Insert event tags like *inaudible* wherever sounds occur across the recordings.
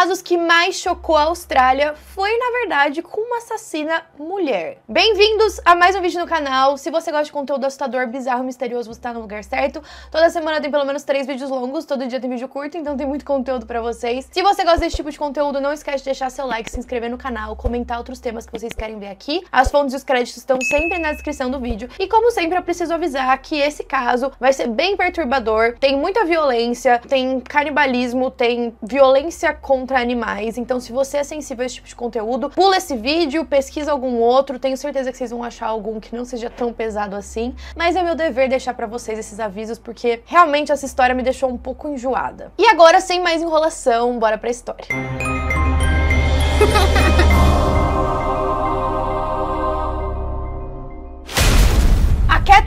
casos que mais chocou a Austrália foi, na verdade, com uma assassina mulher. Bem-vindos a mais um vídeo no canal. Se você gosta de conteúdo assustador, bizarro, misterioso, você tá no lugar certo. Toda semana tem pelo menos três vídeos longos, todo dia tem vídeo curto, então tem muito conteúdo para vocês. Se você gosta desse tipo de conteúdo, não esquece de deixar seu like, se inscrever no canal, comentar outros temas que vocês querem ver aqui. As fontes e os créditos estão sempre na descrição do vídeo. E como sempre, eu preciso avisar que esse caso vai ser bem perturbador, tem muita violência, tem canibalismo, tem violência contra contra animais. Então, se você é sensível a esse tipo de conteúdo, pula esse vídeo, pesquisa algum outro. Tenho certeza que vocês vão achar algum que não seja tão pesado assim. Mas é meu dever deixar para vocês esses avisos, porque realmente essa história me deixou um pouco enjoada. E agora, sem mais enrolação, bora pra história. *laughs*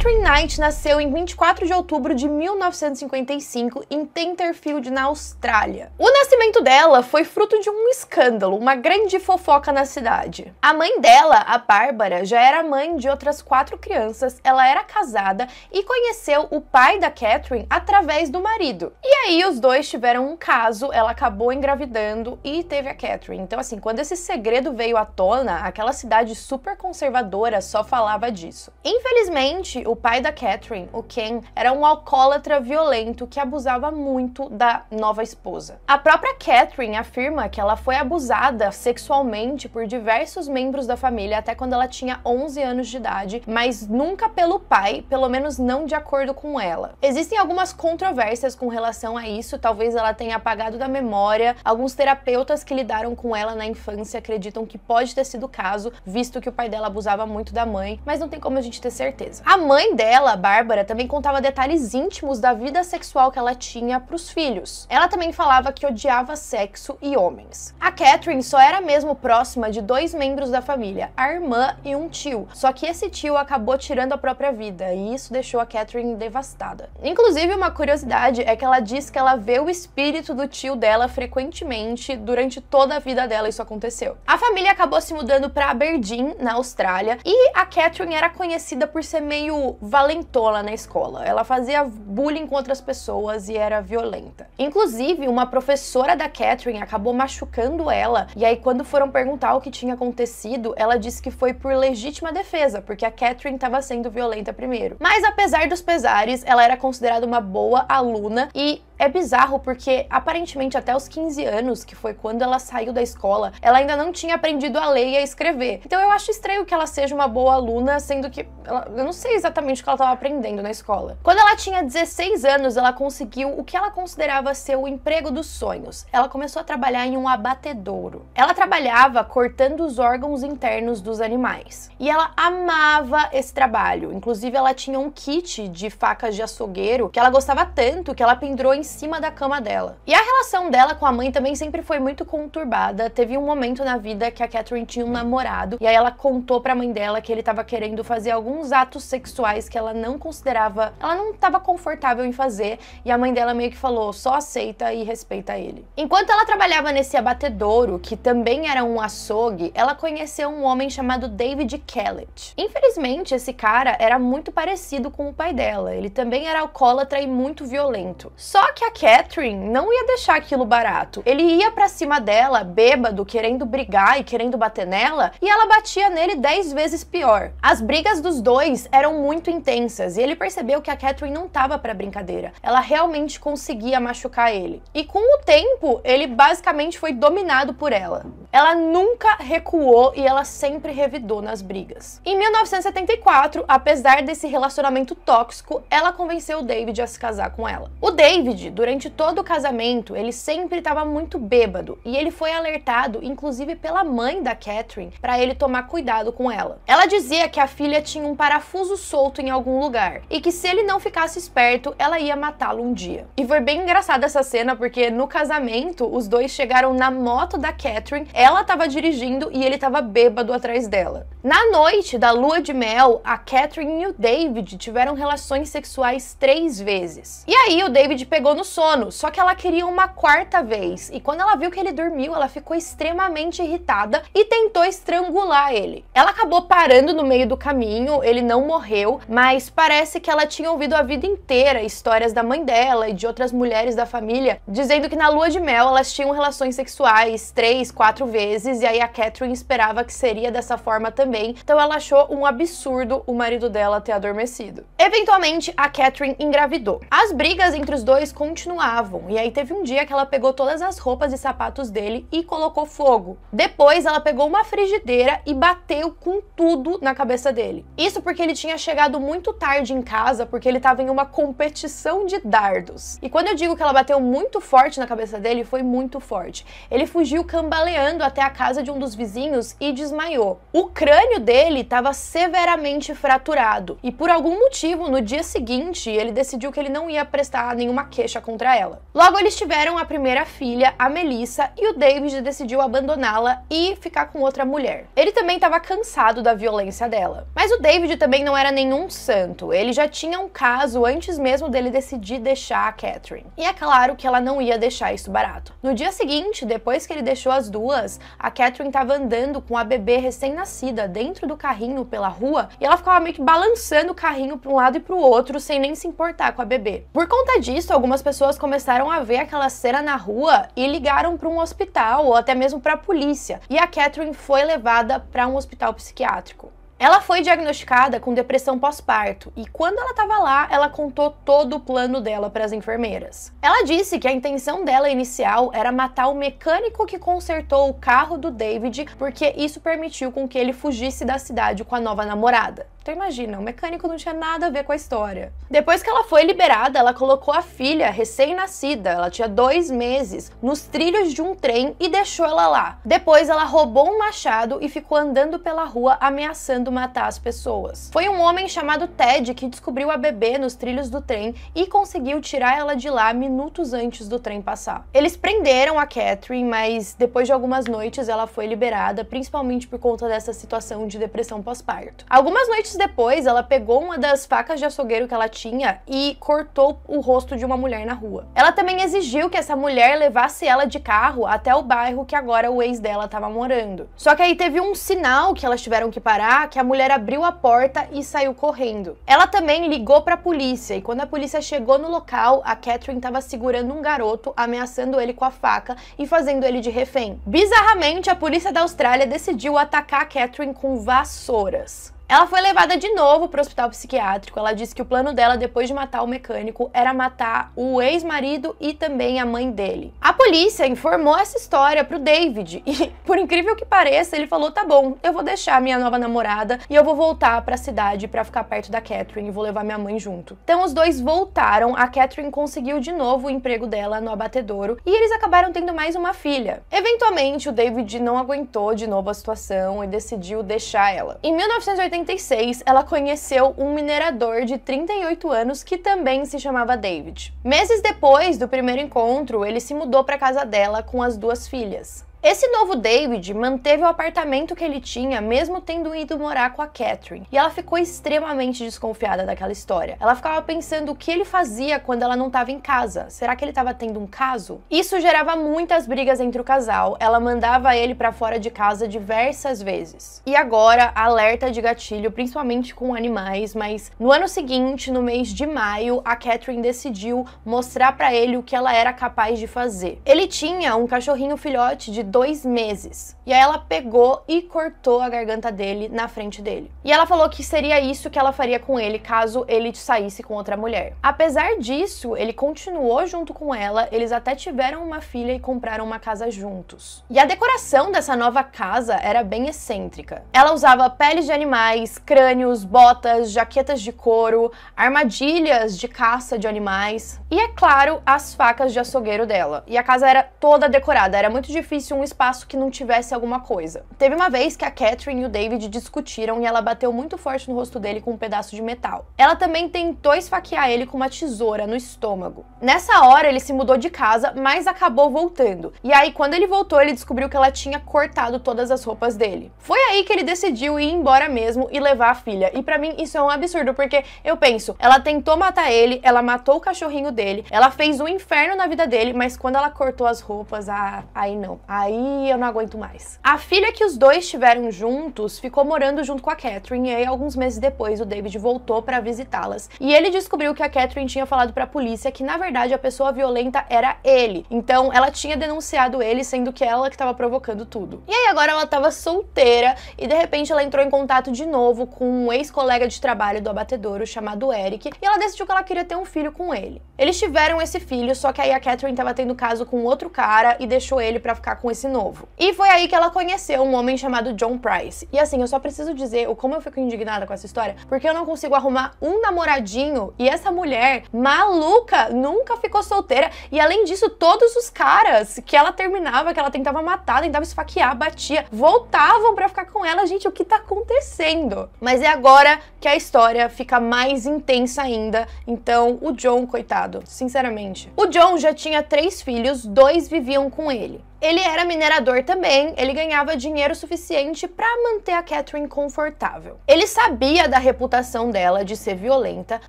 Catherine Knight nasceu em 24 de outubro de 1955 em Tenterfield, na Austrália. O nascimento dela foi fruto de um escândalo, uma grande fofoca na cidade. A mãe dela, a Bárbara, já era mãe de outras quatro crianças, ela era casada e conheceu o pai da Catherine através do marido. E aí os dois tiveram um caso, ela acabou engravidando e teve a Catherine. Então, assim, quando esse segredo veio à tona, aquela cidade super conservadora só falava disso. Infelizmente, o o pai da Catherine, o Ken, era um alcoólatra violento que abusava muito da nova esposa. A própria Catherine afirma que ela foi abusada sexualmente por diversos membros da família até quando ela tinha 11 anos de idade, mas nunca pelo pai, pelo menos não de acordo com ela. Existem algumas controvérsias com relação a isso, talvez ela tenha apagado da memória. Alguns terapeutas que lidaram com ela na infância acreditam que pode ter sido o caso, visto que o pai dela abusava muito da mãe, mas não tem como a gente ter certeza. A mãe mãe dela, Bárbara, também contava detalhes íntimos da vida sexual que ela tinha para os filhos. Ela também falava que odiava sexo e homens. A Catherine só era mesmo próxima de dois membros da família, a irmã e um tio, só que esse tio acabou tirando a própria vida e isso deixou a Catherine devastada. Inclusive, uma curiosidade é que ela diz que ela vê o espírito do tio dela frequentemente durante toda a vida dela isso aconteceu. A família acabou se mudando para Aberdeen, na Austrália, e a Catherine era conhecida por ser meio Valentola valentona na escola. Ela fazia bullying com outras pessoas e era violenta. Inclusive, uma professora da Catherine acabou machucando ela, e aí, quando foram perguntar o que tinha acontecido, ela disse que foi por legítima defesa, porque a Catherine estava sendo violenta primeiro. Mas apesar dos pesares, ela era considerada uma boa aluna e é bizarro porque aparentemente até os 15 anos, que foi quando ela saiu da escola, ela ainda não tinha aprendido a ler e a escrever. Então eu acho estranho que ela seja uma boa aluna, sendo que ela, eu não sei exatamente o que ela estava aprendendo na escola. Quando ela tinha 16 anos, ela conseguiu o que ela considerava ser o emprego dos sonhos. Ela começou a trabalhar em um abatedouro. Ela trabalhava cortando os órgãos internos dos animais. E ela amava esse trabalho. Inclusive ela tinha um kit de facas de açougueiro que ela gostava tanto que ela pendurou em em cima da cama dela. E a relação dela com a mãe também sempre foi muito conturbada. Teve um momento na vida que a Catherine tinha um namorado e aí ela contou pra mãe dela que ele estava querendo fazer alguns atos sexuais que ela não considerava, ela não estava confortável em fazer e a mãe dela meio que falou: só aceita e respeita ele. Enquanto ela trabalhava nesse abatedouro, que também era um açougue, ela conheceu um homem chamado David Kellett. Infelizmente, esse cara era muito parecido com o pai dela. Ele também era alcoólatra e muito violento. Só que a Catherine não ia deixar aquilo barato. Ele ia para cima dela, bêbado, querendo brigar e querendo bater nela, e ela batia nele dez vezes pior. As brigas dos dois eram muito intensas e ele percebeu que a Catherine não tava para brincadeira. Ela realmente conseguia machucar ele. E com o tempo, ele basicamente foi dominado por ela. Ela nunca recuou e ela sempre revidou nas brigas. Em 1974, apesar desse relacionamento tóxico, ela convenceu o David a se casar com ela. O David durante todo o casamento, ele sempre estava muito bêbado e ele foi alertado, inclusive pela mãe da Catherine, para ele tomar cuidado com ela. Ela dizia que a filha tinha um parafuso solto em algum lugar e que se ele não ficasse esperto, ela ia matá-lo um dia. E foi bem engraçada essa cena porque no casamento os dois chegaram na moto da Catherine, ela estava dirigindo e ele estava bêbado atrás dela. Na noite da lua de mel, a Catherine e o David tiveram relações sexuais três vezes. E aí o David pegou no sono, só que ela queria uma quarta vez. E quando ela viu que ele dormiu, ela ficou extremamente irritada e tentou estrangular ele. Ela acabou parando no meio do caminho, ele não morreu, mas parece que ela tinha ouvido a vida inteira histórias da mãe dela e de outras mulheres da família dizendo que na lua de mel elas tinham relações sexuais três, quatro vezes e aí a Catherine esperava que seria dessa forma também, então ela achou um absurdo o marido dela ter adormecido. Eventualmente, a Catherine engravidou. As brigas entre os dois continuavam. E aí teve um dia que ela pegou todas as roupas e sapatos dele e colocou fogo. Depois ela pegou uma frigideira e bateu com tudo na cabeça dele. Isso porque ele tinha chegado muito tarde em casa, porque ele estava em uma competição de dardos. E quando eu digo que ela bateu muito forte na cabeça dele, foi muito forte. Ele fugiu cambaleando até a casa de um dos vizinhos e desmaiou. O crânio dele estava severamente fraturado. E por algum motivo, no dia seguinte, ele decidiu que ele não ia prestar nenhuma queixa contra ela. Logo, eles tiveram a primeira filha, a Melissa, e o David decidiu abandoná-la e ficar com outra mulher. Ele também estava cansado da violência dela. Mas o David também não era nenhum santo, ele já tinha um caso antes mesmo dele decidir deixar a Catherine. E é claro que ela não ia deixar isso barato. No dia seguinte, depois que ele deixou as duas, a Catherine estava andando com a bebê recém-nascida dentro do carrinho pela rua e ela ficava meio que balançando o carrinho para um lado e para o outro sem nem se importar com a bebê. Por conta disso, algumas pessoas começaram a ver aquela cena na rua e ligaram para um hospital ou até mesmo para a polícia. E a Catherine foi levada para um hospital psiquiátrico. Ela foi diagnosticada com depressão pós-parto e quando ela estava lá, ela contou todo o plano dela para as enfermeiras. Ela disse que a intenção dela inicial era matar o mecânico que consertou o carro do David, porque isso permitiu com que ele fugisse da cidade com a nova namorada. Então imagina, o mecânico não tinha nada a ver com a história. Depois que ela foi liberada, ela colocou a filha recém-nascida, ela tinha dois meses, nos trilhos de um trem e deixou ela lá. Depois ela roubou um machado e ficou andando pela rua ameaçando matar as pessoas. Foi um homem chamado Ted que descobriu a bebê nos trilhos do trem e conseguiu tirar ela de lá minutos antes do trem passar. Eles prenderam a Catherine, mas depois de algumas noites ela foi liberada, principalmente por conta dessa situação de depressão pós-parto. Algumas noites Instantes depois, ela pegou uma das facas de açougueiro que ela tinha e cortou o rosto de uma mulher na rua. Ela também exigiu que essa mulher levasse ela de carro até o bairro que agora o ex dela estava morando. Só que aí teve um sinal que elas tiveram que parar, que a mulher abriu a porta e saiu correndo. Ela também ligou para a polícia e quando a polícia chegou no local, a Catherine estava segurando um garoto, ameaçando ele com a faca e fazendo ele de refém. Bizarramente, a polícia da Austrália decidiu atacar a Catherine com vassouras. Ela foi levada de novo para o hospital psiquiátrico. Ela disse que o plano dela, depois de matar o mecânico, era matar o ex-marido e também a mãe dele. A polícia informou essa história pro David *laughs* e, por incrível que pareça, ele falou: tá bom, eu vou deixar minha nova namorada e eu vou voltar para a cidade para ficar perto da Catherine e vou levar minha mãe junto. Então os dois voltaram, a Catherine conseguiu de novo o emprego dela no abatedouro e eles acabaram tendo mais uma filha. Eventualmente, o David não aguentou de novo a situação e decidiu deixar ela. Em 1980 1996, ela conheceu um minerador de 38 anos que também se chamava David. Meses depois do primeiro encontro, ele se mudou para casa dela com as duas filhas. Esse novo David manteve o apartamento que ele tinha, mesmo tendo ido morar com a Catherine, e ela ficou extremamente desconfiada daquela história. Ela ficava pensando o que ele fazia quando ela não estava em casa. Será que ele estava tendo um caso? Isso gerava muitas brigas entre o casal. Ela mandava ele para fora de casa diversas vezes. E agora, alerta de gatilho, principalmente com animais, mas no ano seguinte, no mês de maio, a Catherine decidiu mostrar para ele o que ela era capaz de fazer. Ele tinha um cachorrinho filhote de dois meses. E aí ela pegou e cortou a garganta dele na frente dele. E ela falou que seria isso que ela faria com ele caso ele saísse com outra mulher. Apesar disso, ele continuou junto com ela, eles até tiveram uma filha e compraram uma casa juntos. E a decoração dessa nova casa era bem excêntrica. Ela usava peles de animais, crânios, botas, jaquetas de couro, armadilhas de caça de animais e, é claro, as facas de açougueiro dela. E a casa era toda decorada, era muito difícil um um espaço que não tivesse alguma coisa. Teve uma vez que a Catherine e o David discutiram e ela bateu muito forte no rosto dele com um pedaço de metal. Ela também tentou esfaquear ele com uma tesoura no estômago. Nessa hora, ele se mudou de casa, mas acabou voltando. E aí, quando ele voltou, ele descobriu que ela tinha cortado todas as roupas dele. Foi aí que ele decidiu ir embora mesmo e levar a filha. E para mim, isso é um absurdo, porque eu penso, ela tentou matar ele, ela matou o cachorrinho dele, ela fez um inferno na vida dele, mas quando ela cortou as roupas, ah, aí não. Aí aí eu não aguento mais. A filha que os dois tiveram juntos ficou morando junto com a Catherine e aí, alguns meses depois o David voltou para visitá-las e ele descobriu que a Catherine tinha falado para a polícia que na verdade a pessoa violenta era ele. Então ela tinha denunciado ele, sendo que ela que estava provocando tudo. E aí agora ela estava solteira e de repente ela entrou em contato de novo com um ex-colega de trabalho do abatedouro chamado Eric e ela decidiu que ela queria ter um filho com ele. Eles tiveram esse filho, só que aí a Catherine estava tendo caso com outro cara e deixou ele para ficar com esse romance novo. E foi aí que ela conheceu um homem chamado John Price. E assim, eu só preciso dizer o como eu fico indignada com essa história, porque eu não consigo arrumar um namoradinho e essa mulher maluca nunca ficou solteira. E além disso, todos os caras que ela terminava, que ela tentava matar, tentava esfaquear, batia, voltavam para ficar com ela. Gente, o que tá acontecendo? Mas é agora que a história fica mais intensa ainda. Então, o John, coitado, sinceramente. O John já tinha três filhos, dois viviam com ele. Ele era minerador também, ele ganhava dinheiro suficiente para manter a Catherine confortável. Ele sabia da reputação dela de ser violenta,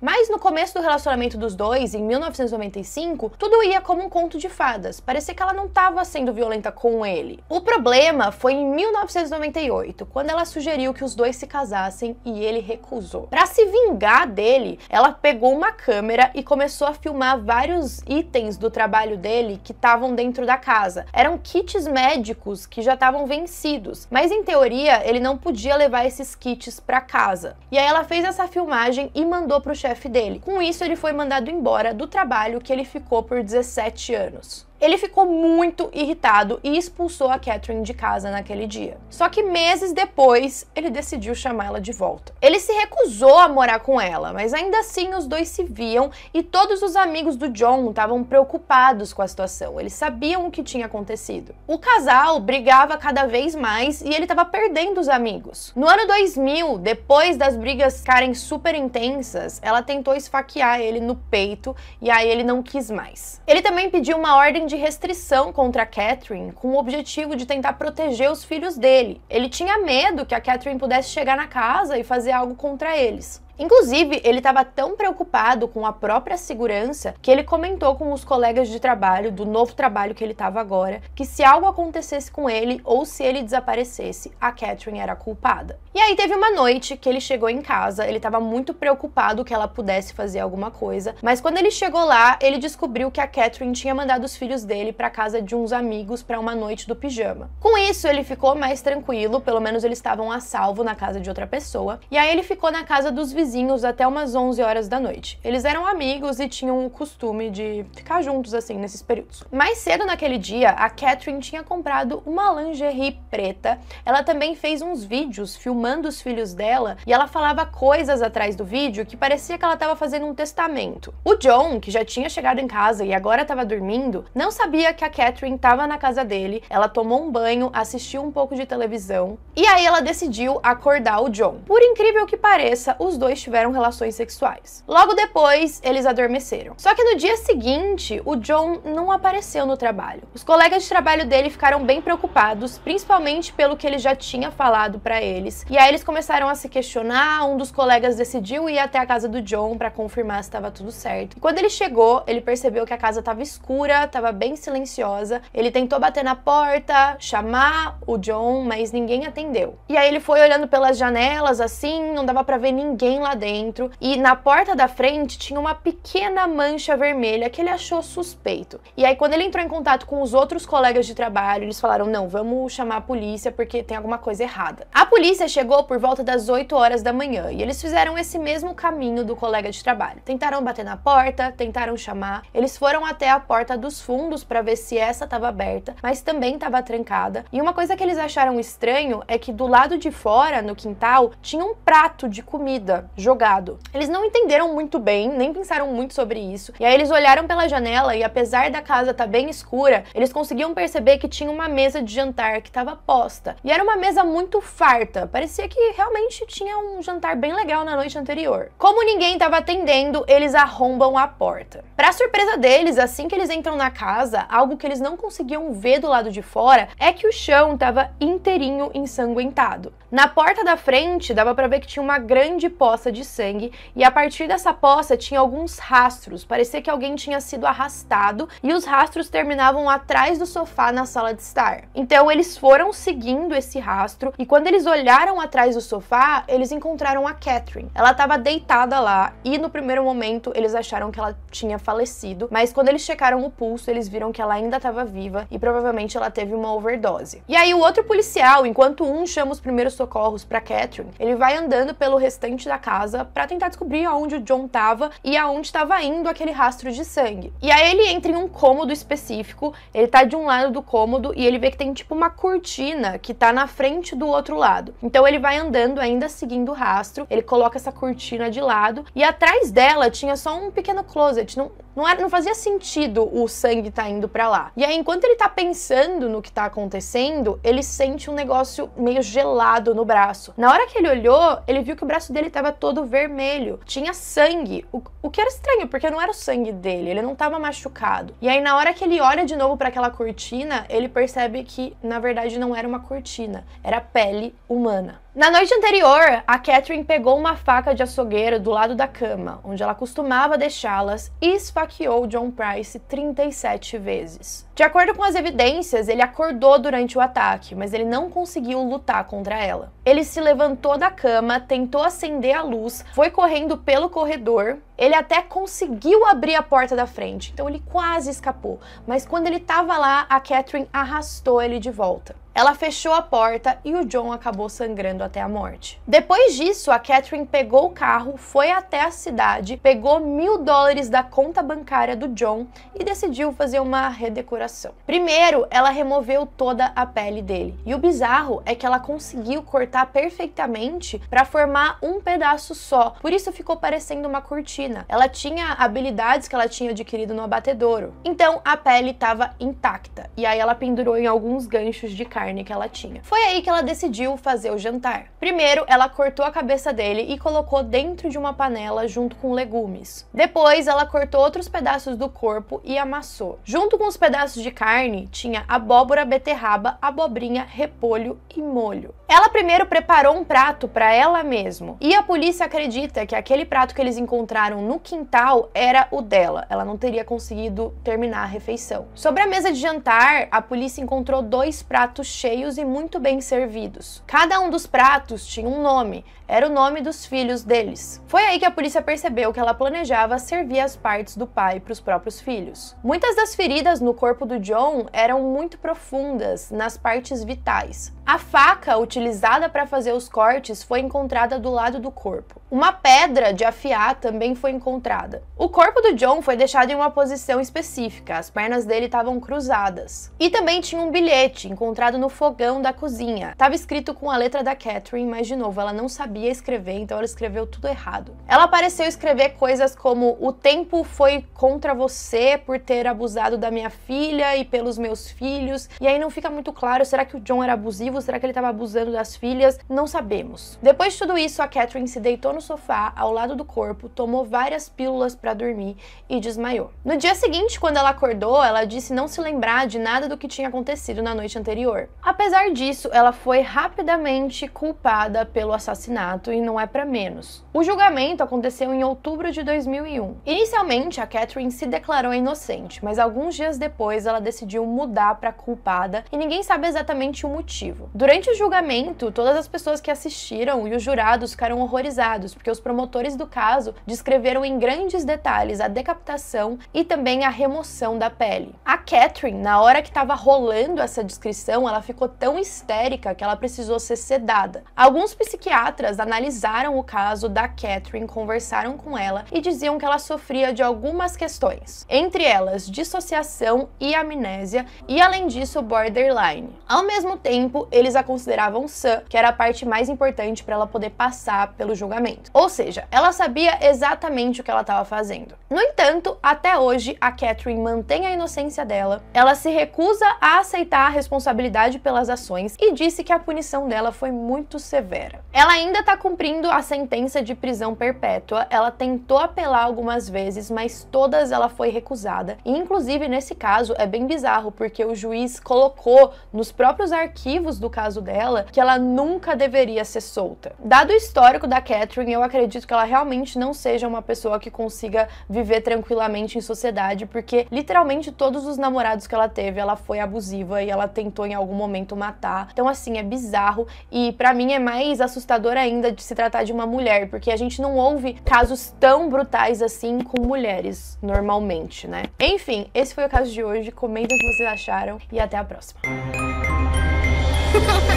mas no começo do relacionamento dos dois, em 1995, tudo ia como um conto de fadas. Parecia que ela não estava sendo violenta com ele. O problema foi em 1998, quando ela sugeriu que os dois se casassem e ele recusou. Para se vingar dele, ela pegou uma câmera e começou a filmar vários itens do trabalho dele que estavam dentro da casa. Eram kits médicos que já estavam vencidos, mas em teoria ele não podia levar esses kits para casa. E aí ela fez essa filmagem e mandou para o chefe dele. Com isso ele foi mandado embora do trabalho que ele ficou por 17 anos. Ele ficou muito irritado e expulsou a Catherine de casa naquele dia. Só que meses depois, ele decidiu chamá-la de volta. Ele se recusou a morar com ela, mas ainda assim os dois se viam e todos os amigos do John estavam preocupados com a situação. Eles sabiam o que tinha acontecido. O casal brigava cada vez mais e ele estava perdendo os amigos. No ano 2000, depois das brigas ficarem super intensas, ela tentou esfaquear ele no peito e aí ele não quis mais. Ele também pediu uma ordem de restrição contra Catherine com o objetivo de tentar proteger os filhos dele. Ele tinha medo que a Catherine pudesse chegar na casa e fazer algo contra eles. Inclusive, ele estava tão preocupado com a própria segurança que ele comentou com os colegas de trabalho do novo trabalho que ele estava agora que se algo acontecesse com ele ou se ele desaparecesse, a Catherine era culpada. E aí teve uma noite que ele chegou em casa, ele estava muito preocupado que ela pudesse fazer alguma coisa, mas quando ele chegou lá, ele descobriu que a Catherine tinha mandado os filhos dele para casa de uns amigos para uma noite do pijama. Com isso, ele ficou mais tranquilo, pelo menos eles estavam a salvo na casa de outra pessoa, e aí ele ficou na casa dos vizinhos vizinhos até umas 11 horas da noite. Eles eram amigos e tinham o costume de ficar juntos assim nesses períodos. Mais cedo naquele dia, a Catherine tinha comprado uma lingerie preta. Ela também fez uns vídeos filmando os filhos dela e ela falava coisas atrás do vídeo que parecia que ela estava fazendo um testamento. O John, que já tinha chegado em casa e agora estava dormindo, não sabia que a Catherine estava na casa dele. Ela tomou um banho, assistiu um pouco de televisão e aí ela decidiu acordar o John. Por incrível que pareça, os dois depois tiveram relações sexuais. Logo depois, eles adormeceram. Só que no dia seguinte, o John não apareceu no trabalho. Os colegas de trabalho dele ficaram bem preocupados, principalmente pelo que ele já tinha falado para eles. E aí eles começaram a se questionar, um dos colegas decidiu ir até a casa do John para confirmar se estava tudo certo. E quando ele chegou, ele percebeu que a casa estava escura, estava bem silenciosa. Ele tentou bater na porta, chamar o John, mas ninguém atendeu. E aí ele foi olhando pelas janelas assim, não dava para ver ninguém lá dentro e na porta da frente tinha uma pequena mancha vermelha que ele achou suspeito. E aí, quando ele entrou em contato com os outros colegas de trabalho, eles falaram: não, vamos chamar a polícia porque tem alguma coisa errada. A polícia chegou por volta das 8 horas da manhã e eles fizeram esse mesmo caminho do colega de trabalho. Tentaram bater na porta, tentaram chamar, eles foram até a porta dos fundos para ver se essa estava aberta, mas também estava trancada. E uma coisa que eles acharam estranho é que do lado de fora, no quintal, tinha um prato de comida jogado. Eles não entenderam muito bem, nem pensaram muito sobre isso. E aí eles olharam pela janela e apesar da casa estar tá bem escura, eles conseguiam perceber que tinha uma mesa de jantar que estava posta. E era uma mesa muito farta, parecia que realmente tinha um jantar bem legal na noite anterior. Como ninguém estava atendendo, eles arrombam a porta. Para surpresa deles, assim que eles entram na casa, algo que eles não conseguiam ver do lado de fora é que o chão estava inteirinho ensanguentado. Na porta da frente dava para ver que tinha uma grande poça poça de sangue e a partir dessa poça tinha alguns rastros. Parecia que alguém tinha sido arrastado e os rastros terminavam atrás do sofá na sala de estar. Então eles foram seguindo esse rastro e quando eles olharam atrás do sofá, eles encontraram a Catherine. Ela estava deitada lá e no primeiro momento eles acharam que ela tinha falecido, mas quando eles checaram o pulso, eles viram que ela ainda estava viva e provavelmente ela teve uma overdose. E aí o outro policial, enquanto um chama os primeiros socorros para Catherine, ele vai andando pelo restante da casa casa para tentar descobrir aonde o John tava e aonde estava indo aquele rastro de sangue. E aí ele entra em um cômodo específico, ele tá de um lado do cômodo e ele vê que tem tipo uma cortina que tá na frente do outro lado. Então ele vai andando ainda seguindo o rastro, ele coloca essa cortina de lado e atrás dela tinha só um pequeno closet, não, não, era, não fazia sentido o sangue tá indo para lá. E aí enquanto ele tá pensando no que tá acontecendo, ele sente um negócio meio gelado no braço. Na hora que ele olhou, ele viu que o braço dele tava todo vermelho, tinha sangue, o, o que era estranho, porque não era o sangue dele, ele não estava machucado. E aí, na hora que ele olha de novo para aquela cortina, ele percebe que na verdade não era uma cortina, era pele humana. Na noite anterior, a Catherine pegou uma faca de açougueiro do lado da cama, onde ela costumava deixá-las, e esfaqueou John Price 37 vezes. De acordo com as evidências, ele acordou durante o ataque, mas ele não conseguiu lutar contra ela. Ele se levantou da cama, tentou acender a luz, foi correndo pelo corredor. Ele até conseguiu abrir a porta da frente, então ele quase escapou. Mas quando ele estava lá, a Catherine arrastou ele de volta. Ela fechou a porta e o John acabou sangrando até a morte. Depois disso, a Catherine pegou o carro, foi até a cidade, pegou mil dólares da conta bancária do John e decidiu fazer uma redecoração. Primeiro, ela removeu toda a pele dele. E o bizarro é que ela conseguiu cortar perfeitamente para formar um pedaço só. Por isso ficou parecendo uma cortina. Ela tinha habilidades que ela tinha adquirido no abatedouro. Então a pele estava intacta. E aí ela pendurou em alguns ganchos de carne carne que ela tinha. Foi aí que ela decidiu fazer o jantar. Primeiro, ela cortou a cabeça dele e colocou dentro de uma panela junto com legumes. Depois, ela cortou outros pedaços do corpo e amassou. Junto com os pedaços de carne, tinha abóbora, beterraba, abobrinha, repolho e molho. Ela primeiro preparou um prato para ela mesma e a polícia acredita que aquele prato que eles encontraram no quintal era o dela. Ela não teria conseguido terminar a refeição. Sobre a mesa de jantar, a polícia encontrou dois pratos cheios e muito bem servidos. Cada um dos pratos tinha um nome, era o nome dos filhos deles. Foi aí que a polícia percebeu que ela planejava servir as partes do pai para os próprios filhos. Muitas das feridas no corpo do John eram muito profundas nas partes vitais. A faca utilizada para fazer os cortes foi encontrada do lado do corpo. Uma pedra de afiar também foi encontrada. O corpo do John foi deixado em uma posição específica, as pernas dele estavam cruzadas. E também tinha um bilhete encontrado no fogão da cozinha. Estava escrito com a letra da Catherine, mas de novo, ela não sabia sabia escrever, então ela escreveu tudo errado. Ela pareceu escrever coisas como: O tempo foi contra você por ter abusado da minha filha e pelos meus filhos. E aí não fica muito claro: será que o John era abusivo? Será que ele estava abusando das filhas? Não sabemos. Depois de tudo isso, a Catherine se deitou no sofá ao lado do corpo, tomou várias pílulas para dormir e desmaiou. No dia seguinte, quando ela acordou, ela disse não se lembrar de nada do que tinha acontecido na noite anterior. Apesar disso, ela foi rapidamente culpada pelo assassinato assassinato e não é para menos. O julgamento aconteceu em outubro de 2001. Inicialmente, a Catherine se declarou inocente, mas alguns dias depois ela decidiu mudar para culpada e ninguém sabe exatamente o motivo. Durante o julgamento, todas as pessoas que assistiram e os jurados ficaram horrorizados, porque os promotores do caso descreveram em grandes detalhes a decapitação e também a remoção da pele. A Catherine, na hora que estava rolando essa descrição, ela ficou tão histérica que ela precisou ser sedada. Alguns psiquiatras analisaram o caso da Catherine, conversaram com ela e diziam que ela sofria de algumas questões, entre elas dissociação e amnésia, e além disso, borderline. Ao mesmo tempo, eles a consideravam sã, que era a parte mais importante para ela poder passar pelo julgamento. Ou seja, ela sabia exatamente o que ela estava fazendo. No entanto, até hoje, a Catherine mantém a inocência dela, ela se recusa a aceitar a responsabilidade pelas ações e disse que a punição dela foi muito severa. Ela ainda está cumprindo a sentença de prisão perpétua. Ela tentou apelar algumas vezes, mas todas ela foi recusada. E, inclusive, nesse caso, é bem bizarro, porque o juiz colocou nos próprios arquivos do caso dela que ela nunca deveria ser solta. Dado o histórico da Catherine, eu acredito que ela realmente não seja uma pessoa que consiga viver tranquilamente em sociedade, porque literalmente todos os namorados que ela teve, ela foi abusiva e ela tentou em algum momento matar. Então, assim, é bizarro e para mim é mais assustador ainda ainda de se tratar de uma mulher, porque a gente não ouve casos tão brutais assim com mulheres normalmente, né? Enfim, esse foi o caso de hoje. Comentem o que vocês acharam e até a próxima. *laughs*